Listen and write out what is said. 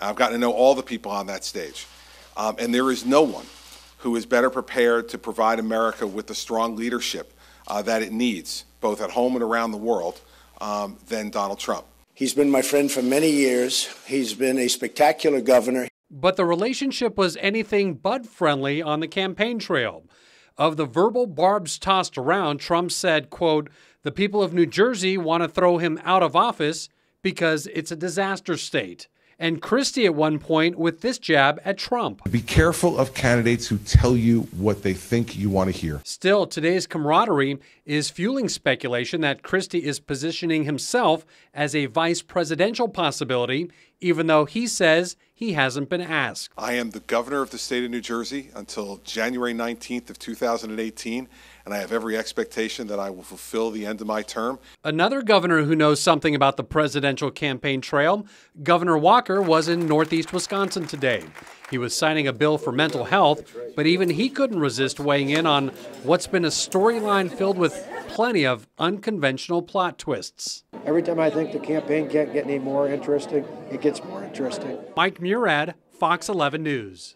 I've gotten to know all the people on that stage. Um, and there is no one who is better prepared to provide America with the strong leadership uh, that it needs, both at home and around the world, um, than Donald Trump. He's been my friend for many years. He's been a spectacular governor. But the relationship was anything but friendly on the campaign trail. Of the verbal barbs tossed around, Trump said, quote, the people of New Jersey want to throw him out of office because it's a disaster state and Christie at one point with this jab at Trump. Be careful of candidates who tell you what they think you want to hear. Still, today's camaraderie is fueling speculation that Christie is positioning himself as a vice presidential possibility, even though he says he hasn't been asked. I am the governor of the state of New Jersey until January 19th of 2018 and I have every expectation that I will fulfill the end of my term. Another governor who knows something about the presidential campaign trail, Governor Walker was in Northeast Wisconsin today. He was signing a bill for mental health, but even he couldn't resist weighing in on what's been a storyline filled with plenty of unconventional plot twists. Every time I think the campaign can't get any more interesting, it gets more interesting. Mike Murad, Fox 11 News.